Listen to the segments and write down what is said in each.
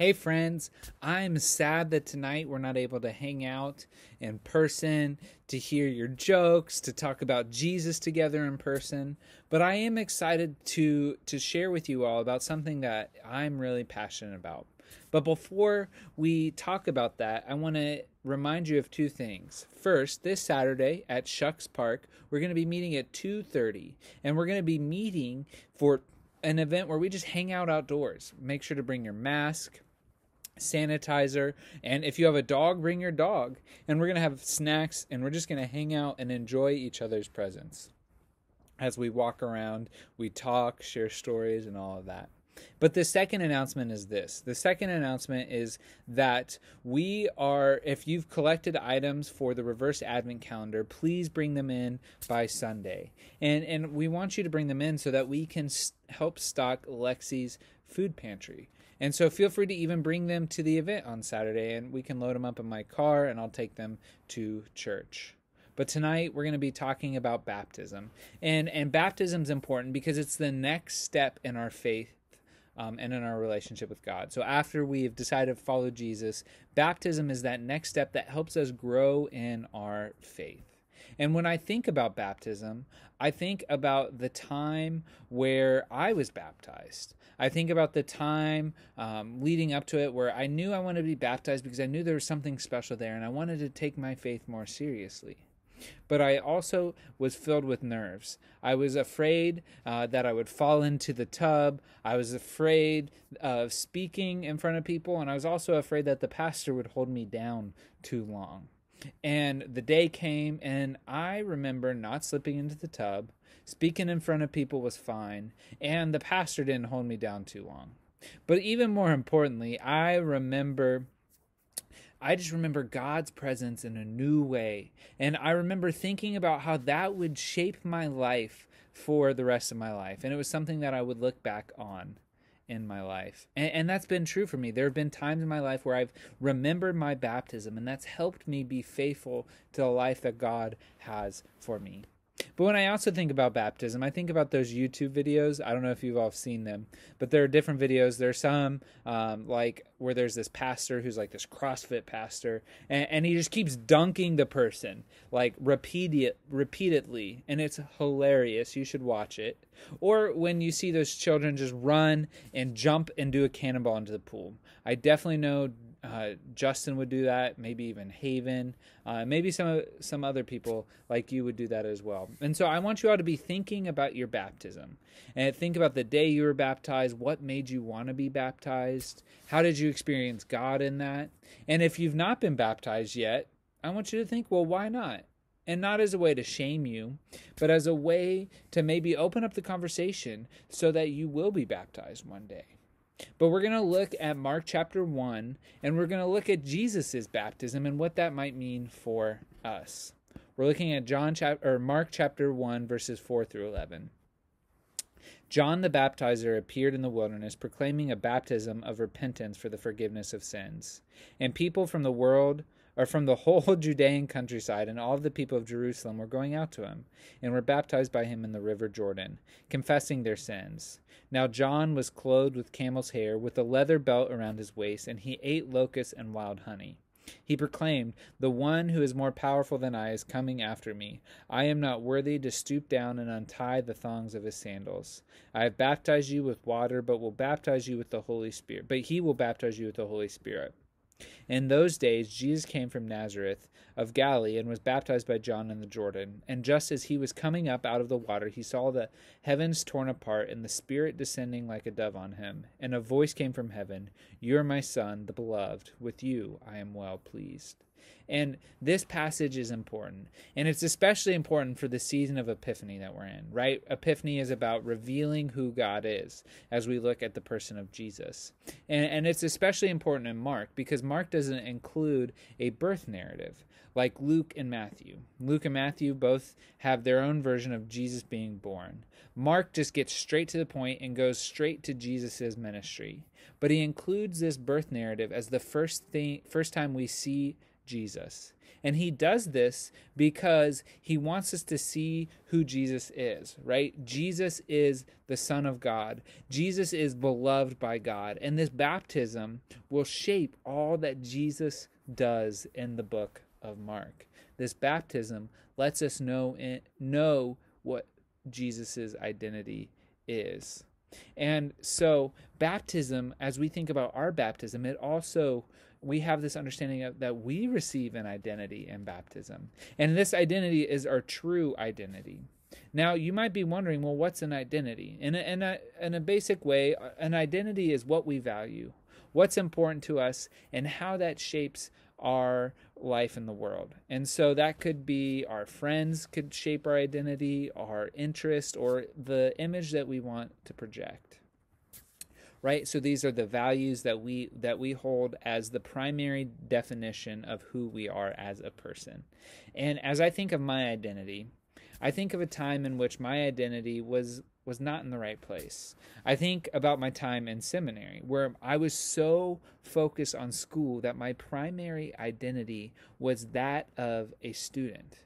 Hey, friends, I'm sad that tonight we're not able to hang out in person, to hear your jokes, to talk about Jesus together in person, but I am excited to, to share with you all about something that I'm really passionate about. But before we talk about that, I want to remind you of two things. First, this Saturday at Shucks Park, we're going to be meeting at 2:30, and we're going to be meeting for an event where we just hang out outdoors. Make sure to bring your mask, sanitizer. And if you have a dog, bring your dog. And we're going to have snacks and we're just going to hang out and enjoy each other's presence. As we walk around, we talk, share stories, and all of that. But the second announcement is this. The second announcement is that we are, if you've collected items for the reverse advent calendar, please bring them in by Sunday. And, and we want you to bring them in so that we can help stock Lexi's food pantry. And so feel free to even bring them to the event on Saturday and we can load them up in my car and I'll take them to church. But tonight we're going to be talking about baptism. And and baptism's important because it's the next step in our faith um, and in our relationship with God. So, after we have decided to follow Jesus, baptism is that next step that helps us grow in our faith. And when I think about baptism, I think about the time where I was baptized. I think about the time um, leading up to it where I knew I wanted to be baptized because I knew there was something special there and I wanted to take my faith more seriously. But I also was filled with nerves. I was afraid uh, that I would fall into the tub. I was afraid of speaking in front of people. And I was also afraid that the pastor would hold me down too long. And the day came, and I remember not slipping into the tub. Speaking in front of people was fine, and the pastor didn't hold me down too long. But even more importantly, I remember. I just remember God's presence in a new way. And I remember thinking about how that would shape my life for the rest of my life. And it was something that I would look back on in my life. And, and, that's been true for me. There have been times in my life where I've remembered my baptism, and that's helped me be faithful to the life that God has for me. But when I also think about baptism, I think about those YouTube videos. I don't know if you've all seen them, but there are different videos. There's some um, like where there's this pastor who's like this CrossFit pastor, and, and he just keeps dunking the person like repeat repeatedly, and it's hilarious. You should watch it. Or when you see those children just run and jump and do a cannonball into the pool. I definitely know uh, Justin would do that, maybe even Haven, uh, maybe some some other people like you would do that as well. And so I want you all to be thinking about your baptism and think about the day you were baptized. What made you want to be baptized? How did you experience God in that? And if you've not been baptized yet, I want you to think, well, why not? And not as a way to shame you, but as a way to maybe open up the conversation so that you will be baptized one day. But we're going to look at Mark chapter 1 and we're going to look at Jesus' baptism and what that might mean for us. We're looking at John chap- or Mark chapter 1 verses 4 through 11. John the baptizer appeared in the wilderness proclaiming a baptism of repentance for the forgiveness of sins. And people from the world are from the whole Judean countryside, and all the people of Jerusalem were going out to him, and were baptized by him in the river Jordan, confessing their sins. Now John was clothed with camel's hair, with a leather belt around his waist, and he ate locusts and wild honey. He proclaimed, The one who is more powerful than I is coming after me. I am not worthy to stoop down and untie the thongs of his sandals. I have baptized you with water, but will baptize you with the Holy Spirit. But he will baptize you with the Holy Spirit. In those days, Jesus came from Nazareth of Galilee and was baptized by John in the Jordan. And just as he was coming up out of the water, he saw the heavens torn apart and the Spirit descending like a dove on him. And a voice came from heaven You are my Son, the Beloved. With you I am well pleased. And this passage is important. And it's especially important for the season of Epiphany that we're in, right? Epiphany is about revealing who God is as we look at the person of Jesus. And, and it's especially important in Mark because Mark doesn't include a birth narrative like Luke and Matthew. Luke and Matthew both have their own version of Jesus being born. Mark just gets straight to the point and goes straight to Jesus' ministry. But he includes this birth narrative as the first thing first time we see Jesus. And he does this because he wants us to see who Jesus is, right? Jesus is the Son of God. Jesus is beloved by God. And this baptism will shape all that Jesus does in the book of Mark. This baptism lets us know, know what Jesus' identity is. And so, baptism, as we think about our baptism, it also we have this understanding of, that we receive an identity in baptism. And this identity is our true identity. Now, you might be wondering, well, what's an identity? In a, in a, in a basic way, an identity is what we value, what's important to us, and how that shapes our life in the world. And so that could be our friends could shape our identity, our interest, or the image that we want to project. Right? So these are the values that we that we hold as the primary definition of who we are as a person. And as I think of my identity, I think of a time in which my identity was was not in the right place. I think about my time in seminary, where I was so focused on school that my primary identity was that of a student,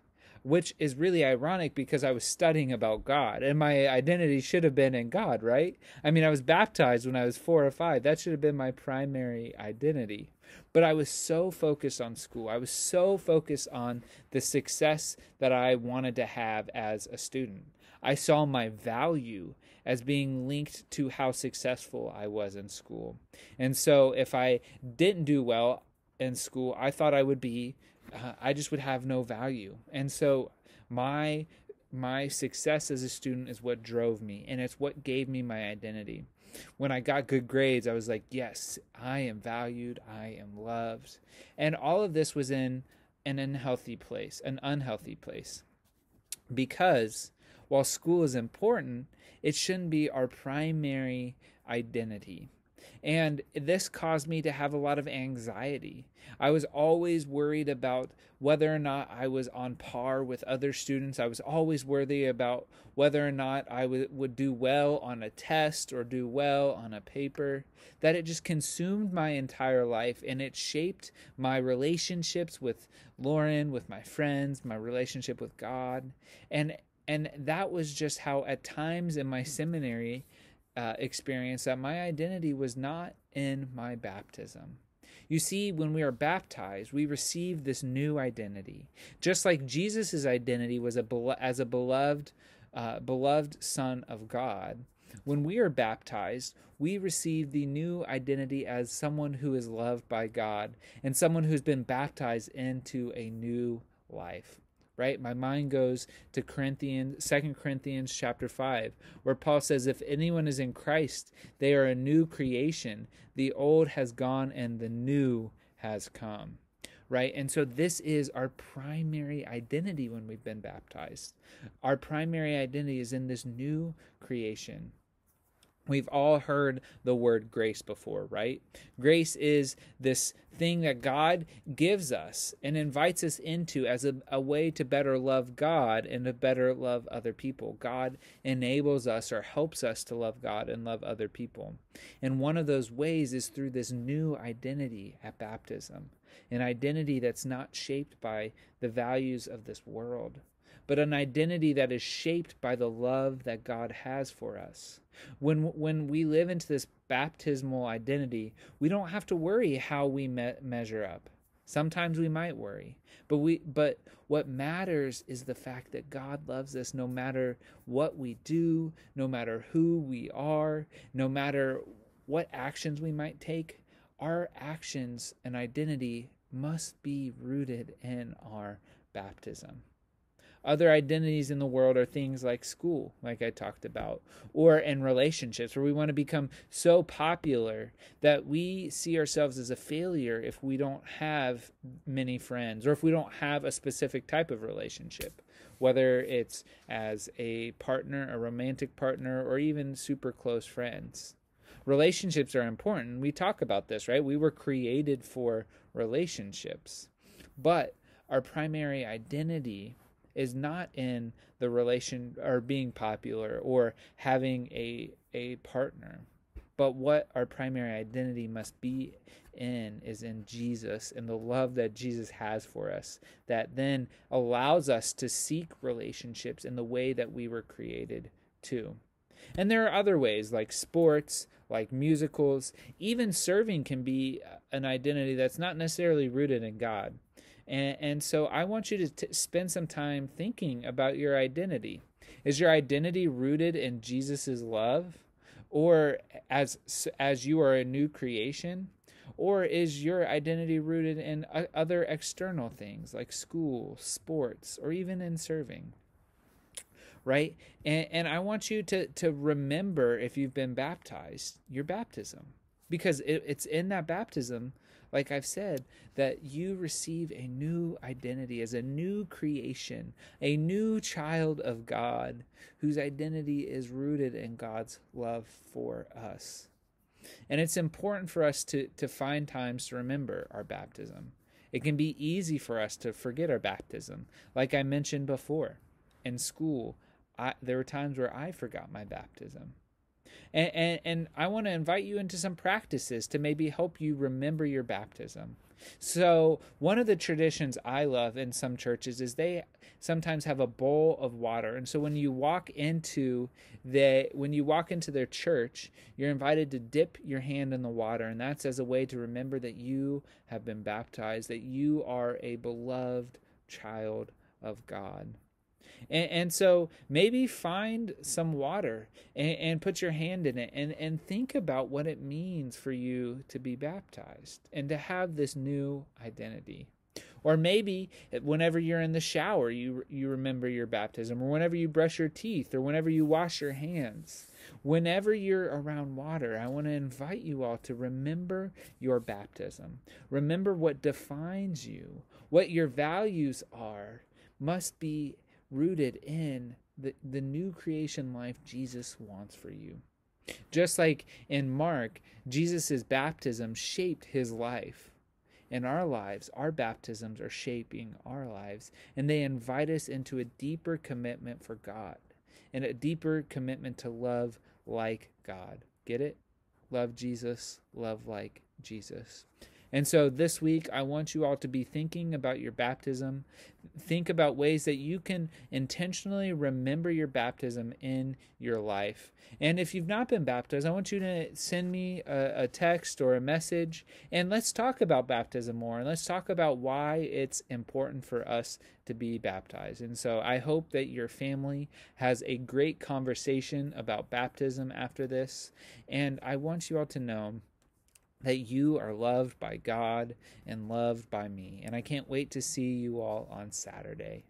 which is really ironic because I was studying about God and my identity should have been in God, right? I mean, I was baptized when I was four or five, that should have been my primary identity. But I was so focused on school. I was so focused on the success that I wanted to have as a student. I saw my value as being linked to how successful I was in school. And so if I didn't do well in school, I thought I would be uh, I just would have no value. And so my my success as a student is what drove me and it's what gave me my identity. When I got good grades, I was like, "Yes, I am valued, I am loved." And all of this was in an unhealthy place, an unhealthy place. Because while school is important, it shouldn't be our primary identity. And this caused me to have a lot of anxiety. I was always worried about whether or not I was on par with other students. I was always worried about whether or not I w- would do well on a test or do well on a paper. That it just consumed my entire life and it shaped my relationships with Lauren, with my friends, my relationship with God. And and that was just how, at times in my seminary uh, experience, that my identity was not in my baptism. You see, when we are baptized, we receive this new identity, just like Jesus' identity was a as a beloved, uh, beloved Son of God. When we are baptized, we receive the new identity as someone who is loved by God and someone who's been baptized into a new life right? My mind goes to Corinthians, Second Corinthians chapter 5, where Paul says, If anyone is in Christ, they are a new creation. The old has gone and the new has come right? And so this is our primary identity when we've been baptized. Our primary identity is in this new creation. We've all heard the word grace before, right? Grace is this thing that God gives us and invites us into as a, a, way to better love God and to better love other people. God enables us or helps us to love God and love other people. And one of those ways is through this new identity at baptism, an identity that's not shaped by the values of this world but an identity that is shaped by the love that God has for us. When, when we live into this baptismal identity, we don't have to worry how we me- measure up. Sometimes we might worry, but we but what matters is the fact that God loves us no matter what we do, no matter who we are, no matter what actions we might take, our actions and identity must be rooted in our baptism. Other identities in the world are things like school, like I talked about, or in relationships where we want to become so popular that we see ourselves as a failure if we don't have many friends or if we don't have a specific type of relationship whether it's as a partner, a romantic partner, or even super close friends. Relationships are important. We talk about this, right? We were created for relationships. But our primary identity is not in the relation or being popular or having a a partner but what our primary identity must be in is in Jesus and the love that Jesus has for us that then allows us to seek relationships in the way that we were created to. And there are other ways like sports, like musicals, even serving can be an identity that's not necessarily rooted in God. And, and so I want you to t- spend some time thinking about your identity. Is your identity rooted in Jesus' love? Or as, as you are a new creation? Or is your identity rooted in uh, other external things like school, sports, or even in serving? Right? And, and I want you to, to remember if you've been baptized, your baptism because it, it's in that baptism like I've said, that you receive a new identity as a new creation, a new child of God, whose identity is rooted in God's love for us. And it's important for us to, to find times to remember our baptism. It can be easy for us to forget our baptism. Like I mentioned before, in school, I, there were times where I forgot my baptism. And, and, and I want to invite you into some practices to maybe help you remember your baptism. So, one of the traditions I love in some churches is they sometimes have a bowl of water. And so when you walk into the when you walk into their church, you're invited to dip your hand in the water, and that's as a way to remember that you have been baptized, that you are a beloved child of God. And, and so maybe find some water and, and put your hand in it and, and think about what it means for you to be baptized and to have this new identity. Or maybe whenever you're in the shower, you, you remember your baptism, or whenever you brush your teeth, or whenever you wash your hands. Whenever you're around water, I want to invite you all to remember your baptism. Remember what defines you, what your values are, must be rooted in the, the new creation life Jesus wants for you. Just like in Mark, Jesus' baptism shaped his life. In our lives, our baptisms are shaping our lives, and they invite us into a deeper commitment for God and a deeper commitment to love like God. Get it? Love Jesus, love like Jesus. And so this week, I want you all to be thinking about your baptism. Think about ways that you can intentionally remember your baptism in your life. And if you've not been baptized, I want you to send me a, a text or a message and let's talk about baptism more and let's talk about why it's important for us to be baptized. And so I hope that your family has a great conversation about baptism after this. And I want you all to know that you are loved by God and loved by me. And I can't wait to see you all on Saturday.